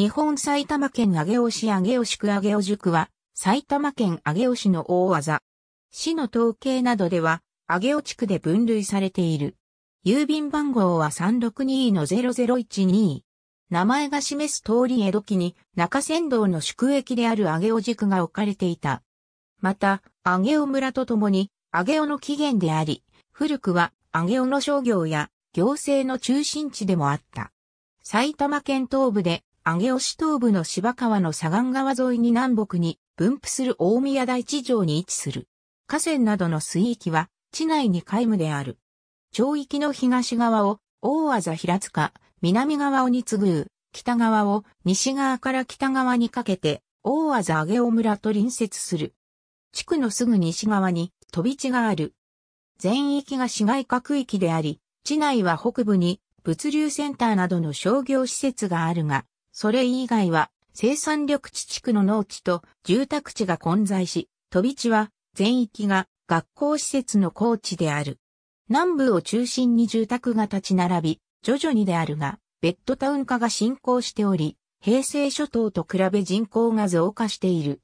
日本埼玉県上尾市上尾宿上尾宿は、埼玉県上尾市の大技。市の統計などでは、上尾地区で分類されている。郵便番号は362の0012。名前が示す通り江戸期に中山道の宿駅である上尾宿が置かれていた。また、上尾村とともに、上尾の起源であり、古くは上尾の商業や行政の中心地でもあった。埼玉県東部で上尾市東部の芝川の左岸川沿いに南北に分布する大宮台地上に位置する。河川などの水域は、地内に皆無である。町域の東側を、大字平塚、南側をに次ぐ、北側を西側から北側にかけて、大字上尾村と隣接する。地区のすぐ西側に飛び地がある。全域が市街各域であり、地内は北部に物流センターなどの商業施設があるが、それ以外は生産緑地地区の農地と住宅地が混在し、飛び地は全域が学校施設の高地である。南部を中心に住宅が立ち並び、徐々にであるが、ベッドタウン化が進行しており、平成諸島と比べ人口が増加している。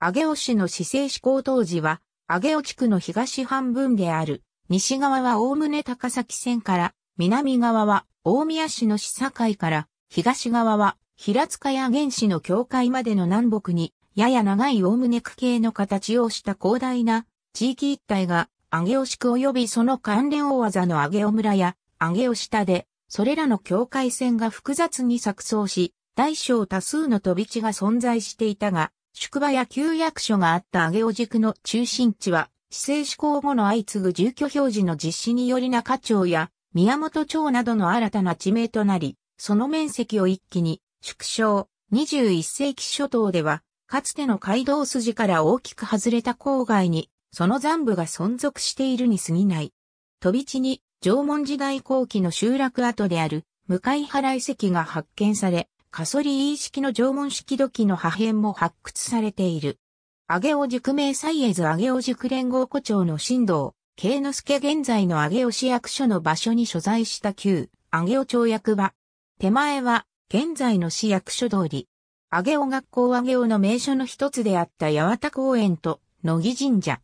上尾市の市政施行当時は、上尾地区の東半分である、西側は大ね高崎線から、南側は大宮市の市境から東側は平塚や原子の境界までの南北に、やや長い大胸区形の形をした広大な地域一帯が、上尾宿及びその関連大技の上尾村や上尾下で、それらの境界線が複雑に錯綜し、大小多数の飛び地が存在していたが、宿場や旧役所があった上尾軸の中心地は、市政施行後の相次ぐ住居表示の実施により中町や宮本町などの新たな地名となり、その面積を一気に縮小。21世紀初頭では、かつての街道筋から大きく外れた郊外に、その残部が存続しているに過ぎない。飛び地に、縄文時代後期の集落跡である、向原遺跡が発見され、カソリー式の縄文式土器の破片も発掘されている。上尾塾名イエズ上尾塾連合古長の新道、慶之助現在の上尾市役所の場所に所在した旧、上尾町役場、手前は、現在の市役所通り。上げ尾学校上げ尾の名所の一つであった八幡公園と野木神社。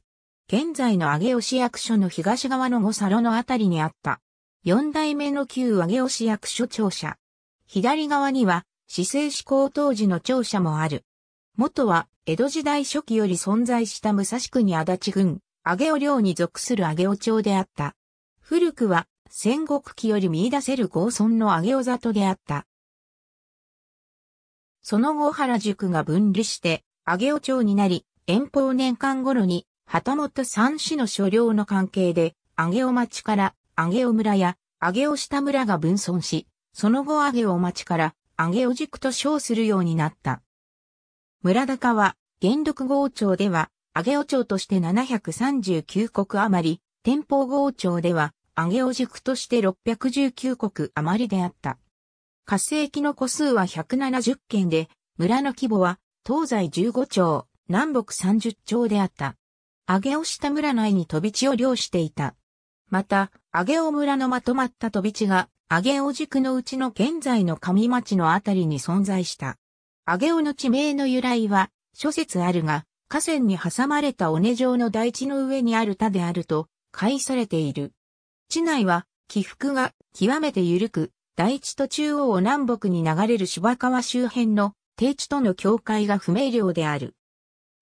現在の上尾市役所の東側の五佐のあたりにあった。四代目の旧上尾市役所庁舎。左側には、市政施行当時の庁舎もある。元は、江戸時代初期より存在した武蔵区に足立郡、上尾領に属する上尾町であった。古くは、戦国期より見出せる豪村の上尾里であった。その後原宿が分離して、上尾町になり、遠方年間頃に、旗本三市の所領の関係で、上尾町から上尾村や上尾下村が分村し、その後上尾町から上尾宿と称するようになった。村高は、元禄豪町では、上尾町として739国余り、天保豪町では、上尾塾として619国余りであった。活性期の個数は170件で、村の規模は東西15町、南北30町であった。上尾下村内に飛び地を漁していた。また、上尾村のまとまった飛び地が、上尾塾のうちの現在の上町のあたりに存在した。上尾の地名の由来は、諸説あるが、河川に挟まれた尾根状の台地の上にある田であると、解されている。市内は起伏が極めて緩く、大地と中央を南北に流れる芝川周辺の低地との境界が不明瞭である。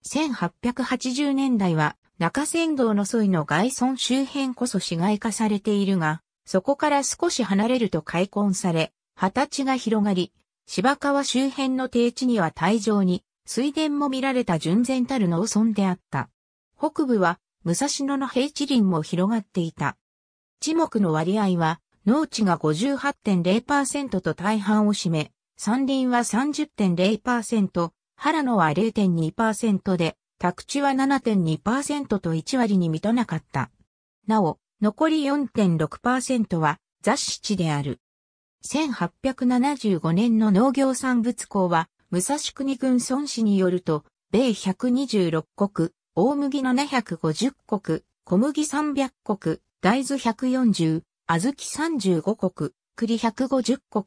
1880年代は中山道の沿いの外村周辺こそ市街化されているが、そこから少し離れると開墾され、畑地が広がり、芝川周辺の低地には大上に水田も見られた純然たる農村であった。北部は武蔵野の平地林も広がっていた。地木の割合は、農地が58.0%と大半を占め、山林は30.0%、原野は0.2%で、宅地は7.2%と1割に満たなかった。なお、残り4.6%は雑誌地である。1875年の農業産物校は、武蔵国軍孫氏によると、米126国、大麦750国、小麦300国、大豆140、小豆35国、栗150国、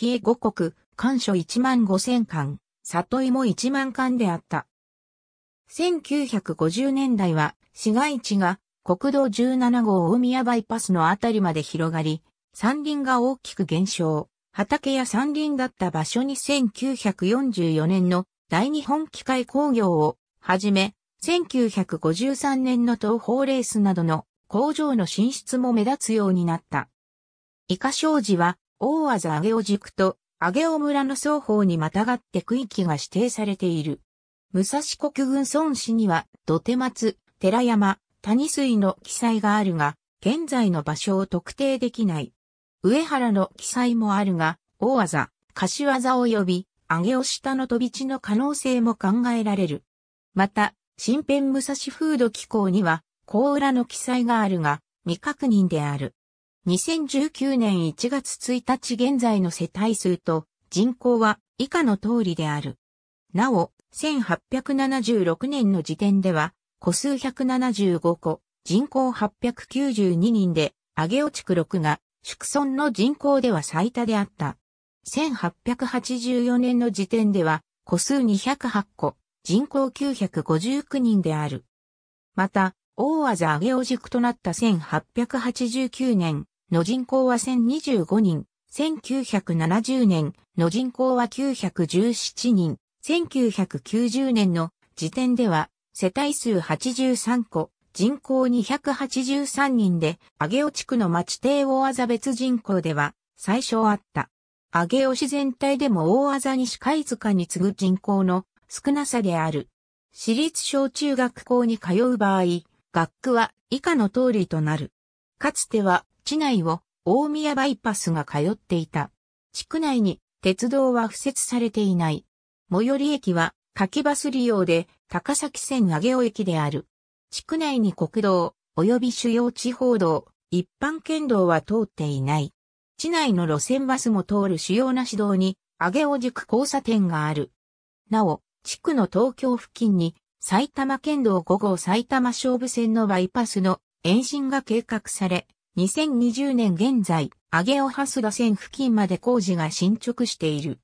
冷え5国、干暑1万5千巻、里芋1万巻であった。1950年代は市街地が国道17号大宮バイパスのあたりまで広がり、山林が大きく減少。畑や山林だった場所に1944年の大日本機械工業をはじめ、1953年の東方レースなどの工場の進出も目立つようになった。イカ商事は、大和上尾軸と上尾村の双方にまたがって区域が指定されている。武蔵国軍孫市には、土手松、寺山、谷水の記載があるが、現在の場所を特定できない。上原の記載もあるが、大技、柏座及び、上尾下の飛び地の可能性も考えられる。また、新編武蔵風土機構には、甲裏の記載があるが、未確認である。2019年1月1日現在の世帯数と人口は以下の通りである。なお、1876年の時点では、個数175個、人口892人で、上尾地区6が、宿村の人口では最多であった。1884年の時点では、個数208個、人口959人である。また、大技上げを軸となった1889年の人口は1025人、1970年の人口は917人、1990年の時点では世帯数83個、人口283人で、上尾地区の町邸大技別人口では最小あった。上尾市全体でも大技西貝塚に次ぐ人口の少なさである。私立小中学校に通う場合、学区は以下の通りとなる。かつては、地内を大宮バイパスが通っていた。地区内に鉄道は付設されていない。最寄り駅は、柿バス利用で、高崎線上尾駅である。地区内に国道、及び主要地方道、一般県道は通っていない。地内の路線バスも通る主要な市道に、上尾塾交差点がある。なお、地区の東京付近に埼玉県道5号埼玉勝負線のバイパスの延伸が計画され、2020年現在、上尾蓮田線付近まで工事が進捗している。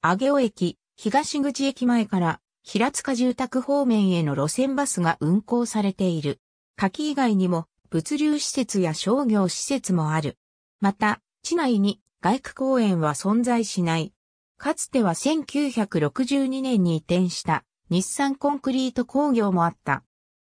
上尾駅、東口駅前から平塚住宅方面への路線バスが運行されている。柿以外にも物流施設や商業施設もある。また、地内に外区公園は存在しない。かつては1962年に移転した日産コンクリート工業もあった。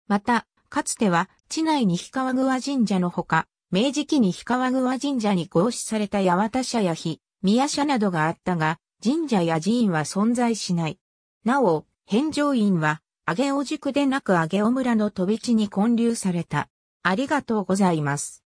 また、かつては、地内に氷川桑神社のほか、明治期に氷川桑神社に合祀された八幡社や日、宮社などがあったが、神社や寺院は存在しない。なお、返上院は、上尾塾でなく上尾村の飛び地に建立された。ありがとうございます。